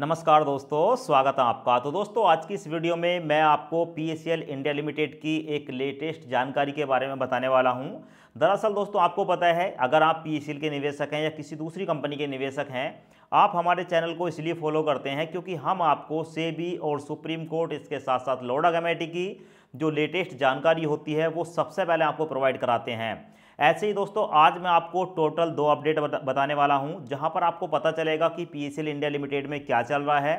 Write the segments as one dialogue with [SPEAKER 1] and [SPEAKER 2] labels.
[SPEAKER 1] नमस्कार दोस्तों स्वागत है आपका तो दोस्तों आज की इस वीडियो में मैं आपको पी इंडिया लिमिटेड की एक लेटेस्ट जानकारी के बारे में बताने वाला हूं दरअसल दोस्तों आपको पता है अगर आप पी के निवेशक हैं या किसी दूसरी कंपनी के निवेशक हैं आप हमारे चैनल को इसलिए फॉलो करते हैं क्योंकि हम आपको सेबी और सुप्रीम कोर्ट इसके साथ साथ लोडा कमेटी की जो लेटेस्ट जानकारी होती है वो सबसे पहले आपको प्रोवाइड कराते हैं ऐसे ही दोस्तों आज मैं आपको टोटल दो अपडेट बताने वाला हूं जहां पर आपको पता चलेगा कि पी इंडिया लिमिटेड में क्या चल रहा है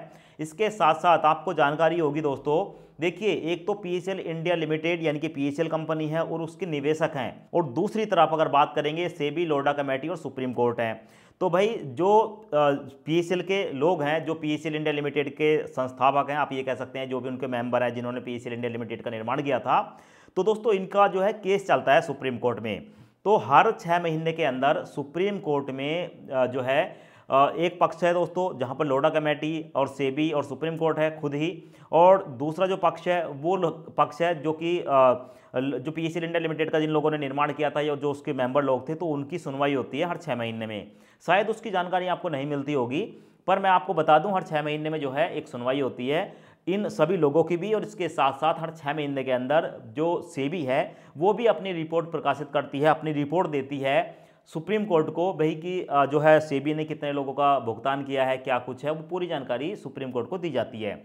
[SPEAKER 1] इसके साथ साथ आपको जानकारी होगी दोस्तों देखिए एक तो पी इंडिया लिमिटेड यानी कि पी कंपनी है और उसके निवेशक हैं और दूसरी तरफ अगर बात करेंगे सेबी लोडा कमेटी और सुप्रीम कोर्ट हैं तो भाई जो पी के लोग हैं जो पी इंडिया लिमिटेड के संस्थापक हैं आप ये कह सकते हैं जो भी उनके मेंबर हैं जिन्होंने पी इंडिया लिमिटेड का निर्माण किया था तो दोस्तों इनका जो है केस चलता है सुप्रीम कोर्ट में तो हर छः महीने के अंदर सुप्रीम कोर्ट में जो है एक पक्ष है दोस्तों जहाँ पर लोडा कमेटी और सेबी और सुप्रीम कोर्ट है खुद ही और दूसरा जो पक्ष है वो पक्ष है जो कि जो पी सी इंडिया लिमिटेड का जिन लोगों ने निर्माण किया था या जो उसके मेंबर लोग थे तो उनकी सुनवाई होती है हर छः महीने में शायद उसकी जानकारी आपको नहीं मिलती होगी पर मैं आपको बता दूं हर छः महीने में जो है एक सुनवाई होती है इन सभी लोगों की भी और इसके साथ साथ हर छः महीने के अंदर जो सेबी है वो भी अपनी रिपोर्ट प्रकाशित करती है अपनी रिपोर्ट देती है सुप्रीम कोर्ट को भाई कि जो है सेबी ने कितने लोगों का भुगतान किया है क्या कुछ है वो पूरी जानकारी सुप्रीम कोर्ट को दी जाती है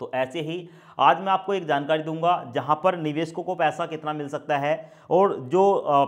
[SPEAKER 1] तो ऐसे ही आज मैं आपको एक जानकारी दूंगा जहां पर निवेशकों को पैसा कितना मिल सकता है और जो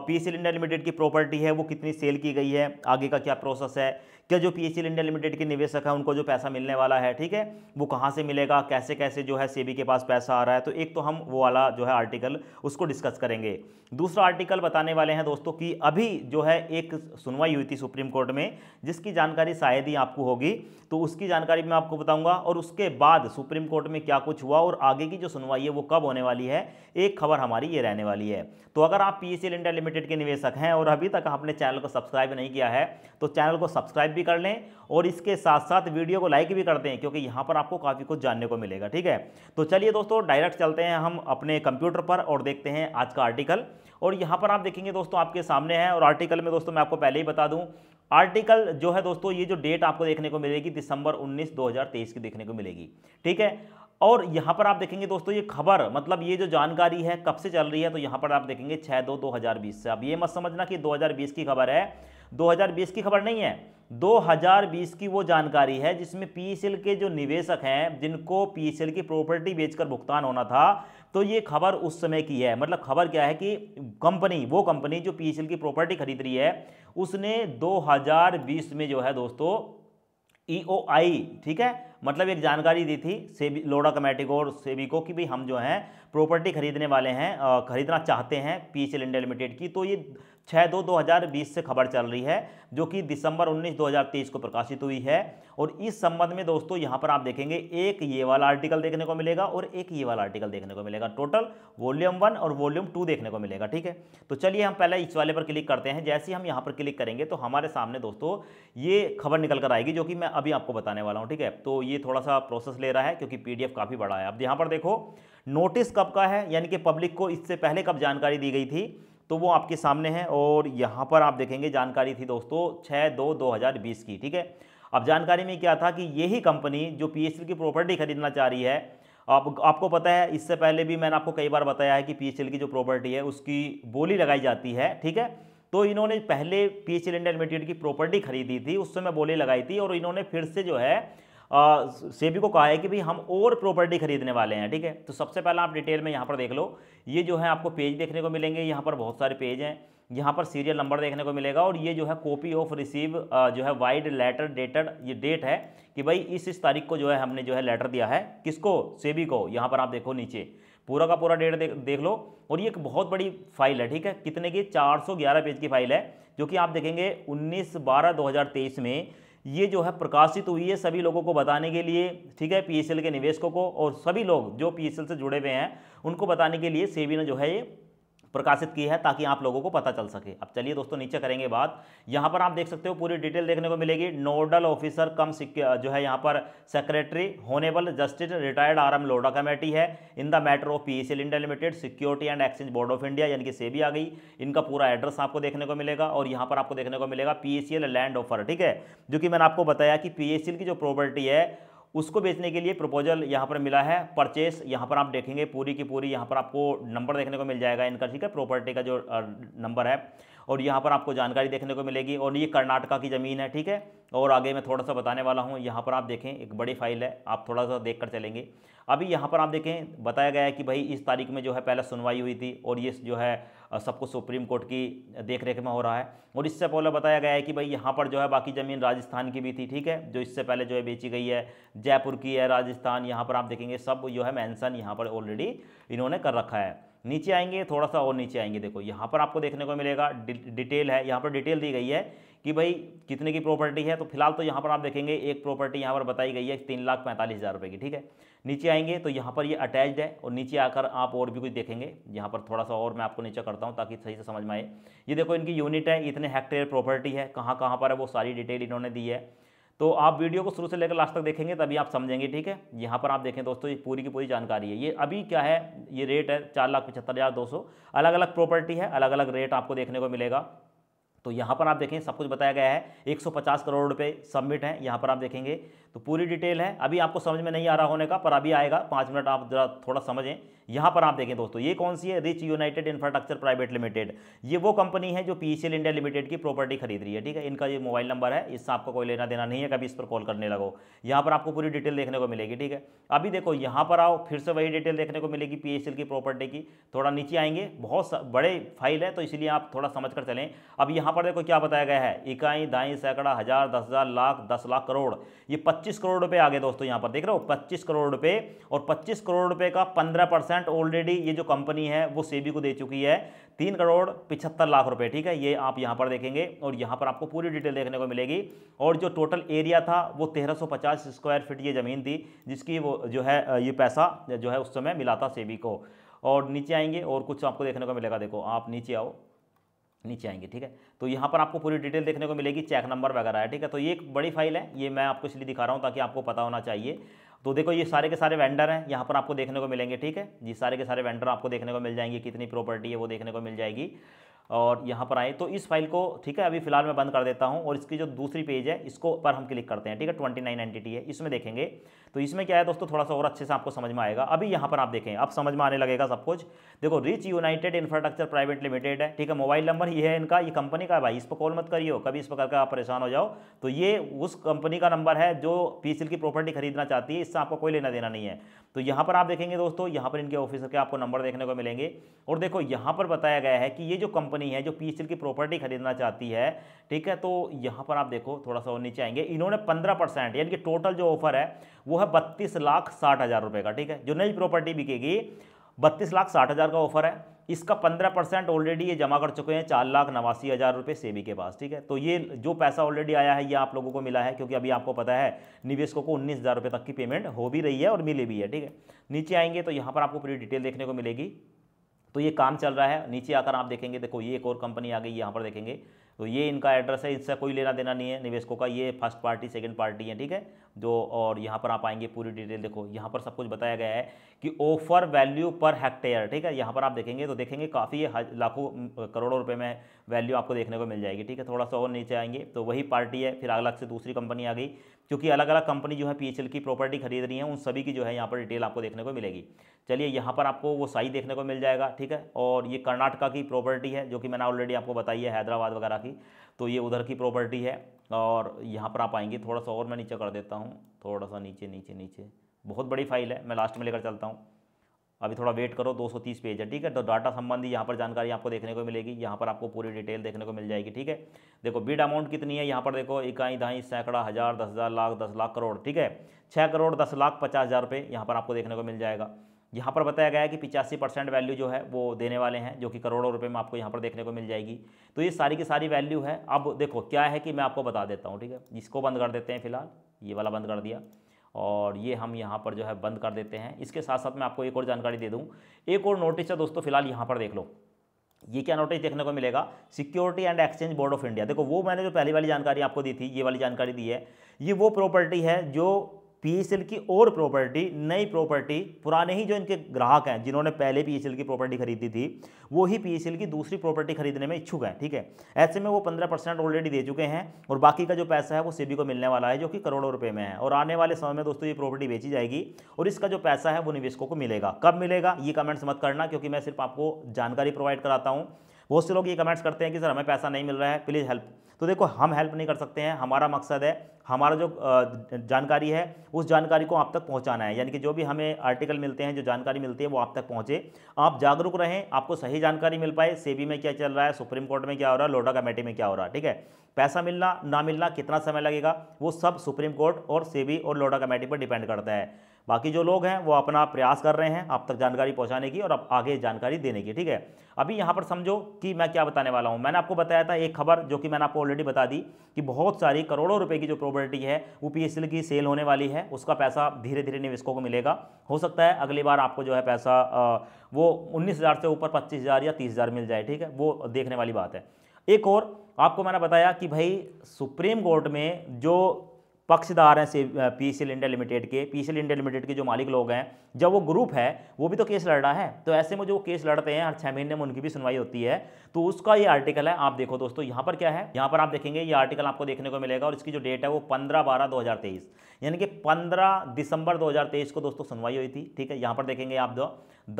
[SPEAKER 1] पी एस इंडिया लिमिटेड की प्रॉपर्टी है वो कितनी सेल की गई है आगे का क्या प्रोसेस है क्या जो पी एस इंडिया लिमिटेड के निवेशक हैं उनको जो पैसा मिलने वाला है ठीक है वो कहां से मिलेगा कैसे कैसे जो है सेबी के पास पैसा आ रहा है तो एक तो हम वो वाला जो है आर्टिकल उसको डिस्कस करेंगे दूसरा आर्टिकल बताने वाले हैं दोस्तों कि अभी जो है एक सुनवाई हुई थी सुप्रीम कोर्ट में जिसकी जानकारी शायद ही आपको होगी तो उसकी जानकारी मैं आपको बताऊंगा और उसके बाद सुप्रीम कोर्ट कोर्ट में क्या कुछ हुआ और आगे की जो सुनवाई है वो कब होने वाली है एक खबर हमारी ये रहने वाली है तो अगर आप पी इंडिया लिमिटेड के निवेशक हैं और अभी तक आपने चैनल को सब्सक्राइब नहीं किया है तो चैनल को सब्सक्राइब भी कर लें और इसके साथ साथ वीडियो को लाइक भी कर दें क्योंकि यहाँ पर आपको काफ़ी कुछ जानने को मिलेगा ठीक है तो चलिए दोस्तों डायरेक्ट चलते हैं हम अपने कंप्यूटर पर और देखते हैं आज का आर्टिकल और यहाँ पर आप देखेंगे दोस्तों आपके सामने है और आर्टिकल में दोस्तों मैं आपको पहले ही बता दूँ आर्टिकल जो है दोस्तों ये जो डेट आपको देखने को मिलेगी दिसंबर 19 2023 की देखने को मिलेगी ठीक है और यहाँ पर आप देखेंगे दोस्तों ये खबर मतलब ये जो जानकारी है कब से चल रही है तो यहाँ पर आप देखेंगे छः दो दो हज़ार बीस से अब ये मत समझना कि 2020 की खबर है 2020 की खबर नहीं है 2020 की वो जानकारी है जिसमें पीएसएल के जो निवेशक हैं जिनको पीएसएल की प्रॉपर्टी बेचकर भुगतान होना था तो ये खबर उस समय की है मतलब खबर क्या है कि कंपनी वो कंपनी जो पी की प्रॉपर्टी खरीद रही है उसने 2020 में जो है दोस्तों ई e ठीक है मतलब एक जानकारी दी थी सेबी लोडा कमेटी को और सेबी को कि भाई हम जो हैं प्रॉपर्टी खरीदने वाले हैं खरीदना चाहते हैं पी एच इंडिया लिमिटेड की तो ये छः दो दो हज़ार बीस से खबर चल रही है जो कि दिसंबर उन्नीस दो हज़ार तेईस को प्रकाशित हुई है और इस संबंध में दोस्तों यहाँ पर आप देखेंगे एक ये वाला आर्टिकल देखने को मिलेगा और एक ये वाला आर्टिकल देखने को मिलेगा टोटल वॉल्यूम वन और वॉल्यूम टू देखने को मिलेगा ठीक है तो चलिए हम पहले इस वाले पर क्लिक करते हैं जैसे ही हम यहाँ पर क्लिक करेंगे तो हमारे सामने दोस्तों ये खबर निकल कर आएगी जो कि मैं अभी आपको बताने वाला हूँ ठीक है तो ये थोड़ा सा प्रोसेस ले रहा है क्योंकि पी काफ़ी बड़ा है अब यहाँ पर देखो नोटिस कब का है यानी कि पब्लिक को इससे पहले कब जानकारी दी गई थी तो वो आपके सामने है और यहाँ पर आप देखेंगे जानकारी थी दोस्तों छः दो दो हज़ार बीस की ठीक है अब जानकारी में क्या था कि यही कंपनी जो पी की प्रॉपर्टी खरीदना चाह रही है आप आपको पता है इससे पहले भी मैंने आपको कई बार बताया है कि पी की जो प्रॉपर्टी है उसकी बोली लगाई जाती है ठीक है तो इन्होंने पहले P H L India limited की प्रॉपर्टी खरीदी थी उस समय बोली लगाई थी और इन्होंने फिर से जो है सेबी को कहा है कि भाई हम और प्रॉपर्टी खरीदने वाले हैं ठीक है तो सबसे पहला आप डिटेल में यहाँ पर देख लो ये जो है आपको पेज देखने को मिलेंगे यहाँ पर बहुत सारे पेज हैं यहाँ पर सीरियल नंबर देखने को मिलेगा और ये जो है कॉपी ऑफ रिसीव जो है वाइड लेटर डेटेड ये डेट है कि भाई इस इस तारीख को जो है हमने जो है लेटर दिया है किसको सेबी को यहाँ पर आप देखो नीचे पूरा का पूरा डेट देख, देख लो और ये एक बहुत बड़ी फाइल है ठीक है कितने की 411 पेज की फाइल है जो कि आप देखेंगे 19 बारह 2023 में ये जो है प्रकाशित हुई है सभी लोगों को बताने के लिए ठीक है पीएसएल के निवेशकों को और सभी लोग जो पीएसएल से जुड़े हुए हैं उनको बताने के लिए सेबी ने जो है ये प्रकाशित की है ताकि आप लोगों को पता चल सके अब चलिए दोस्तों नीचे करेंगे बात यहाँ पर आप देख सकते हो पूरी डिटेल देखने को मिलेगी नोडल ऑफिसर कम जो है यहाँ पर secretary honourable justice retired R M Lodha committee है in the matter of P L India limited security and exchange board of India यानी कि से भी आ गई इनका पूरा एड्रेस आपको देखने को मिलेगा और यहाँ पर आपको देखने को मिलेगा पी लैंड ऑफर ठीक है जो कि मैंने आपको बताया कि पी की जो प्रॉपर्टी है उसको बेचने के लिए प्रपोजल यहाँ पर मिला है परचेस यहाँ पर आप देखेंगे पूरी की पूरी यहाँ पर आपको नंबर देखने को मिल जाएगा इनका ठीक है प्रॉपर्टी का जो नंबर है और यहाँ पर आपको जानकारी देखने को मिलेगी और ये कर्नाटका की ज़मीन है ठीक है और आगे मैं थोड़ा सा बताने वाला हूँ यहाँ पर आप देखें एक बड़ी फाइल है आप थोड़ा सा देख कर चलेंगे अभी यहाँ पर आप देखें बताया गया है कि भाई इस तारीख में जो है पहले सुनवाई हुई थी और ये जो है सबको सुप्रीम कोर्ट की देख रेख में हो रहा है और इससे पहले बताया गया है कि भाई यहाँ पर जो है बाकी ज़मीन राजस्थान की भी थी ठीक है जो इससे पहले जो है बेची गई है जयपुर की है राजस्थान यहाँ पर आप देखेंगे सब जो है मैंसन यहाँ पर ऑलरेडी इन्होंने कर रखा है नीचे आएंगे थोड़ा सा और नीचे आएंगे देखो यहाँ पर आपको देखने को मिलेगा डिटेल है यहाँ पर डिटेल दी गई है कि भाई कितने की प्रॉपर्टी है तो फिलहाल तो यहाँ पर आप देखेंगे एक प्रॉपर्टी यहाँ पर बताई गई है तीन लाख पैंतालीस हज़ार रुपये की ठीक है नीचे आएंगे तो यहाँ पर ये अटैच्ड है और नीचे आकर आप और भी कुछ देखेंगे यहाँ पर थोड़ा सा और मैं आपको नीचे करता हूँ ताकि सही से समझ में आए ये देखो इनकी यूनिट है इतने हेक्टेयर प्रॉपर्टी है कहाँ कहाँ पर है वो सारी डिटेल इन्होंने दी है तो आप वीडियो को शुरू से लेकर लास्ट तक देखेंगे तभी आप समझेंगे ठीक है यहाँ पर आप देखें दोस्तों ये पूरी की पूरी जानकारी है ये अभी क्या है ये रेट है चार लाख पचहत्तर हज़ार दो सौ अलग अलग प्रॉपर्टी है अलग अलग रेट आपको देखने को मिलेगा तो यहाँ पर आप देखें सब कुछ बताया गया है 150 करोड़ रुपए सबमिट हैं यहाँ पर आप देखेंगे तो पूरी डिटेल है अभी आपको समझ में नहीं आ रहा होने का पर अभी आएगा पाँच मिनट आप जरा थोड़ा समझें यहां पर आप देखें दोस्तों ये कौन सी है rich united infrastructure private limited ये वो कंपनी है जो पी इंडिया लिमिटेड की प्रॉपर्टी खरीद रही है ठीक है इनका ये मोबाइल नंबर है इससे आपको कोई लेना देना नहीं है कभी इस पर कॉल करने लगो यहाँ पर आपको पूरी डिटेल देखने को मिलेगी ठीक है अभी देखो यहां पर आओ फिर से वही डिटेल देखने को मिलेगी पी की प्रॉपर्टी की थोड़ा नीचे आएंगे बहुत बड़े फाइल है तो इसलिए आप थोड़ा समझ कर चलें अब यहां पर देखो क्या बताया गया है इकाई दाई सैकड़ा हज़ार दस हज़ार लाख दस लाख करोड़ ये पच्चीस करोड़ रुपये आ गए दोस्तों यहां पर देख रहे हो पच्चीस करोड़ रुपये और पच्चीस करोड़ रुपये का पंद्रह परसेंट ऑलरेडी ये जो कंपनी है वो सेबी को दे चुकी है तीन करोड़ पिछहत्तर लाख रुपए ठीक है ये आप यहाँ पर देखेंगे और यहाँ पर आपको पूरी डिटेल देखने को मिलेगी और जो टोटल एरिया था वो तेरह स्क्वायर फीट ये ज़मीन थी जिसकी वो जो है ये पैसा जो है उस समय मिला था सेबी को और नीचे आएंगे और कुछ आपको देखने को मिलेगा देखो आप नीचे आओ नीचे आएंगे ठीक है तो यहाँ पर आपको पूरी डिटेल देखने को मिलेगी चेक नंबर वगैरह है ठीक है तो ये एक बड़ी फाइल है ये मैं आपको इसलिए दिखा रहा हूँ ताकि आपको पता होना चाहिए तो देखो ये सारे के सारे वेंडर हैं यहाँ पर आपको देखने को मिलेंगे ठीक है जी सारे के सारे वेंडर आपको देखने को मिल जाएंगे कितनी प्रॉपर्टी है वो देखने को मिल जाएगी और यहाँ पर आए तो इस फाइल को ठीक है अभी फिलहाल मैं बंद कर देता हूँ और इसकी जो दूसरी पेज है इसको पर हम क्लिक करते हैं ठीक है ट्वेंटी नाइन एंटिटी है इसमें देखेंगे तो इसमें क्या है दोस्तों थोड़ा सा और अच्छे से आपको समझ में आएगा अभी यहाँ पर आप देखें अब समझ में आने लगेगा सब कुछ देखो rich united infrastructure private limited है ठीक है मोबाइल नंबर ये है इनका ये कंपनी का भाई इस पर कॉल मत करिए कभी इस पर करके आप परेशान हो जाओ तो ये उस कंपनी का नंबर है जो पी की प्रॉपर्टी खरीदना चाहती है इससे आपको कोई लेना देना नहीं है तो यहाँ पर आप देखेंगे दोस्तों यहाँ पर इनके ऑफिसर के आपको नंबर देखने को मिलेंगे और देखो यहाँ पर बताया गया है कि ये जो कंपनी कंपनी है जो पी की प्रॉपर्टी खरीदना चाहती है ठीक है तो यहाँ पर आप देखो थोड़ा सा और नीचे आएंगे इन्होंने पंद्रह परसेंट यानी कि टोटल जो ऑफर है वो है बत्तीस लाख साठ हज़ार रुपये का ठीक है जो नई प्रॉपर्टी बिकेगी बत्तीस लाख साठ हज़ार का ऑफर है इसका पंद्रह परसेंट ऑलरेडी ये जमा कर चुके हैं चार लाख नवासी हज़ार रुपये सेबी के पास ठीक है तो ये जो पैसा ऑलरेडी आया है ये आप लोगों को मिला है क्योंकि अभी आपको पता है निवेशकों को उन्नीस हज़ार रुपये तक की पेमेंट हो भी रही है और मिली भी है ठीक है नीचे आएंगे तो यहाँ पर आपको पूरी डिटेल देखने को मिलेगी तो ये काम चल रहा है नीचे आकर आप देखेंगे देखो ये एक और कंपनी आ गई यहाँ पर देखेंगे तो ये इनका एड्रेस है इससे कोई लेना देना नहीं है निवेशकों का ये फर्स्ट पार्टी सेकंड पार्टी है ठीक है जो और यहाँ पर आप आएंगे पूरी डिटेल देखो यहाँ पर सब कुछ बताया गया है कि ऑफर वैल्यू पर हेक्टेयर ठीक है यहाँ पर आप देखेंगे तो देखेंगे काफ़ी लाखों करोड़ों रुपये में वैल्यू आपको देखने को मिल जाएगी ठीक है थोड़ा सा और नीचे आएंगे तो वही पार्टी है फिर अलग से दूसरी कंपनी आ गई क्योंकि अलग अलग कंपनी जो है पी की प्रॉपर्टी खरीद रही है उन सभी की जो है यहाँ पर डिटेल आपको देखने को मिलेगी चलिए यहाँ पर आपको वो साई देखने को मिल जाएगा ठीक है और ये कर्नाटका की प्रॉपर्टी है जो कि मैंने ऑलरेडी आपको बताई है हैदराबाद वगैरह की तो ये उधर की प्रॉपर्टी है और यहाँ पर आप आएंगे थोड़ा सा और मैं नीचे कर देता हूँ थोड़ा सा नीचे नीचे नीचे बहुत बड़ी फाइल है मैं लास्ट में लेकर चलता हूँ अभी थोड़ा वेट करो 230 पेज है ठीक है तो डाटा संबंधी यहाँ पर जानकारी आपको देखने को मिलेगी यहाँ पर आपको पूरी डिटेल देखने को मिल जाएगी ठीक है देखो बिड अमाउंट कितनी है यहाँ पर देखो इकाई दहाई सैकड़ा हज़ार दस हज़ार लाख दस लाख करोड़ ठीक है छः करोड़ दस लाख पचास हज़ार रुपये यहाँ पर आपको देखने को मिल जाएगा यहाँ पर बताया गया है कि पिचासी परसेंट वैल्यू जो है वो देने वाले हैं जो कि करोड़ों रुपए में आपको यहाँ पर देखने को मिल जाएगी तो ये सारी की सारी वैल्यू है अब देखो क्या है कि मैं आपको बता देता हूँ ठीक है इसको बंद कर देते हैं फिलहाल ये वाला बंद कर दिया और ये हम यहाँ पर जो है बंद कर देते हैं इसके साथ साथ मैं आपको एक और जानकारी दे दूँ एक और नोटिस है दोस्तों फिलहाल यहाँ पर देख लो ये क्या नोटिस देखने को मिलेगा security and exchange board of India देखो वो मैंने जो पहली वाली जानकारी आपको दी थी ये वाली जानकारी दी है ये वो प्रॉपर्टी है जो पीएसएल की और प्रॉपर्टी नई प्रॉपर्टी पुराने ही जो इनके ग्राहक हैं जिन्होंने पहले पीएसएल की प्रॉपर्टी खरीदी थी वो ही पीएसएल की दूसरी प्रॉपर्टी खरीदने में इच्छुक है ठीक है ऐसे में वो पंद्रह परसेंट ऑलरेडी दे चुके हैं और बाकी का जो पैसा है वो सेबी को मिलने वाला है जो कि करोड़ों रुपये में है और आने वाले समय में दोस्तों ये प्रॉपर्टी बेची जाएगी और इसका जो पैसा है वो निवेशकों को मिलेगा कब मिलेगा ये कमेंट्स मत करना क्योंकि मैं सिर्फ आपको जानकारी प्रोवाइड कराता हूँ बहुत से लोग ये कमेंट्स करते हैं कि सर हमें पैसा नहीं मिल रहा है प्लीज़ हेल्प तो देखो हम हेल्प नहीं कर सकते हैं हमारा मकसद है हमारा जो जानकारी है उस जानकारी को आप तक पहुंचाना है यानी कि जो भी हमें आर्टिकल मिलते हैं जो जानकारी मिलती है वो आप तक पहुंचे आप जागरूक रहें आपको सही जानकारी मिल पाए सेबी में क्या चल रहा है सुप्रीम कोर्ट में क्या हो रहा है लोडा कमेटी में क्या हो रहा है ठीक है पैसा मिलना ना मिलना कितना समय लगेगा वो सब सुप्रीम कोर्ट और सेबी और लोडा कमेटी पर डिपेंड करता है बाकी जो लोग हैं वो अपना प्रयास कर रहे हैं आप तक जानकारी पहुँचाने की और अब आगे जानकारी देने की ठीक है अभी यहाँ पर समझो कि मैं क्या बताने वाला हूँ मैंने आपको बताया था एक खबर जो कि मैंने आपको ऑलरेडी बता दी कि बहुत सारी करोड़ों रुपये की जो प्रॉपर्टी है वो पी की सेल होने वाली है उसका पैसा धीरे धीरे निवेशकों को मिलेगा हो सकता है अगली बार आपको जो है पैसा वो उन्नीस से ऊपर पच्चीस या तीस मिल जाए ठीक है वो देखने वाली बात है एक और आपको मैंने बताया कि भाई सुप्रीम कोर्ट में जो पक्षधार हैं पी सी इंडिया लिमिटेड के पी सी इंडिया लिमिटेड के जो मालिक लोग हैं जब वो ग्रुप है वो भी तो केस लड़ रहा है तो ऐसे में जो केस लड़ते हैं हर छः महीने में उनकी भी सुनवाई होती है तो उसका ये आर्टिकल है आप देखो दोस्तों यहाँ पर क्या है यहाँ पर आप देखेंगे ये आर्टिकल आपको देखने को मिलेगा और इसकी जो डेट है वो पंद्रह बारह दो यानी कि पंद्रह दिसंबर दो को दोस्तों सुनवाई हुई थी ठीक है यहाँ पर देखेंगे आप दो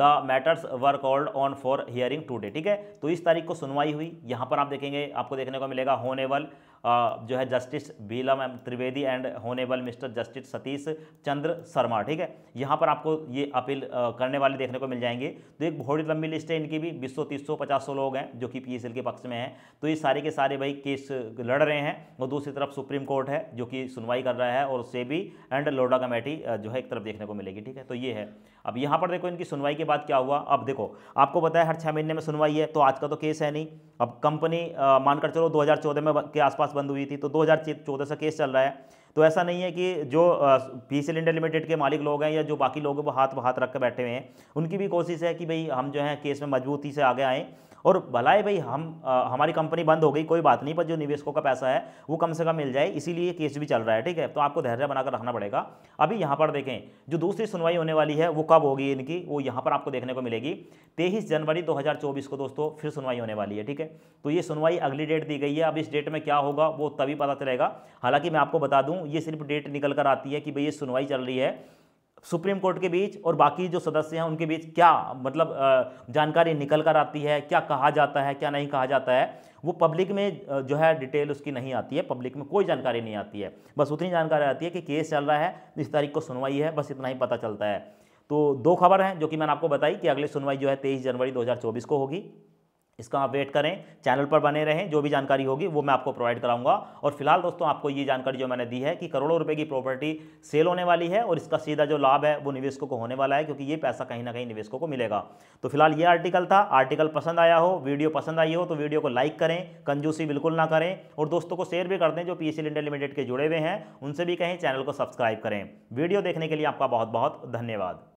[SPEAKER 1] the matters were called on for hearing today ठीक है तो इस तारीख को सुनवाई हुई यहाँ पर आप देखेंगे आपको देखने को मिलेगा होनेवल जो है justice Bela M Trivedi and honourable mister justice Satish Chandra Sharma ठीक है यहाँ पर आपको ये अपील करने वाले देखने को मिल जाएंगे तो एक बहुत लंबी लिस्ट है इनकी भी बीस सौ तीस सौ पचास सौ लोग हैं जो कि पी के पक्ष में हैं तो ये सारे के सारे भाई केस लड़ रहे हैं और दूसरी तरफ सुप्रीम कोर्ट है जो कि सुनवाई कर रहा है और भी एंड लोडा कमेटी जो है एक तरफ देखने को मिलेगी ठीक है तो ये है अब यहाँ पर देखो इनकी सुनवाई के बाद क्या हुआ अब देखो आपको बताया हर छः महीने में सुनवाई है तो आज का तो केस है नहीं अब कंपनी मानकर चलो 2014 में के आसपास बंद हुई थी तो 2014 से केस चल रहा है तो ऐसा नहीं है कि जो पी सिलेंडर लिमिटेड के मालिक लोग हैं या जो बाकी लोग हैं वो हाथ हाथ रख कर बैठे हुए हैं उनकी भी कोशिश है कि भाई हम जो है केस में मजबूती से आगे आएँ और भलाए भाई हम आ, हमारी कंपनी बंद हो गई कोई बात नहीं पर जो निवेशकों का पैसा है वो कम से कम मिल जाए इसीलिए केस भी चल रहा है ठीक है तो आपको धैर्य बनाकर रखना पड़ेगा अभी यहाँ पर देखें जो दूसरी सुनवाई होने वाली है वो कब होगी इनकी वो यहाँ पर आपको देखने को मिलेगी तेईस जनवरी 2024 को दोस्तों फिर सुनवाई होने वाली है ठीक है तो ये सुनवाई अगली डेट दी गई है अब इस डेट में क्या होगा वो तभी पता चलेगा हालाँकि मैं आपको बता दूँ हूँ ये सिर्फ डेट निकल कर आती है कि भाई ये सुनवाई चल रही है सुप्रीम कोर्ट के बीच और बाकी जो सदस्य हैं उनके बीच क्या मतलब जानकारी निकल कर आती है क्या कहा जाता है क्या नहीं कहा जाता है वो पब्लिक में जो है डिटेल उसकी नहीं आती है पब्लिक में कोई जानकारी नहीं आती है बस उतनी जानकारी आती है कि केस चल रहा है इस तारीख को सुनवाई है बस इतना ही पता चलता है तो दो खबर हैं जो कि मैंने आपको बताई कि अगली सुनवाई जो है तेईस जनवरी दो को होगी इसका आप वेट करें चैनल पर बने रहें जो भी जानकारी होगी वो मैं आपको प्रोवाइड कराऊंगा और फिलहाल दोस्तों आपको ये जानकारी जो मैंने दी है कि करोड़ों रुपए की प्रॉपर्टी सेल होने वाली है और इसका सीधा जो लाभ है वो निवेशकों को होने वाला है क्योंकि ये पैसा कहीं ना कहीं निवेशकों को मिलेगा तो फिलहाल ये आर्टिकल था आर्टिकल पसंद आया हो वीडियो पसंद आई हो तो वीडियो को लाइक करें कंजूसी बिल्कुल ना करें और दोस्तों को शेयर भी कर दें जो पी इंडिया लिमिटेड के जुड़े हुए हैं उनसे भी कहें चैनल को सब्सक्राइब करें वीडियो देखने के लिए आपका बहुत बहुत धन्यवाद